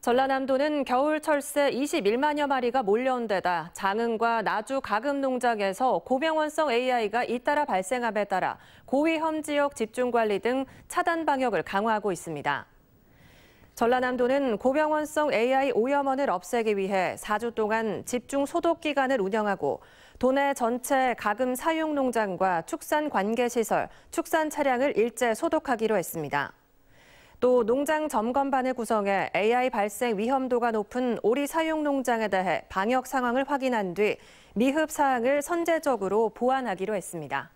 전라남도는 겨울철새 21만여 마리가 몰려온 데다 장흥과 나주 가금 농장에서 고병원성 AI가 잇따라 발생함에 따라 고위험 지역 집중관리 등 차단 방역을 강화하고 있습니다. 전라남도는 고병원성 AI 오염원을 없애기 위해 4주 동안 집중 소독 기간을 운영하고 도내 전체 가금 사육 농장과 축산 관계 시설, 축산 차량을 일제 소독하기로 했습니다. 또 농장 점검반을 구성해 AI 발생 위험도가 높은 오리 사용 농장에 대해 방역 상황을 확인한 뒤 미흡 사항을 선제적으로 보완하기로 했습니다.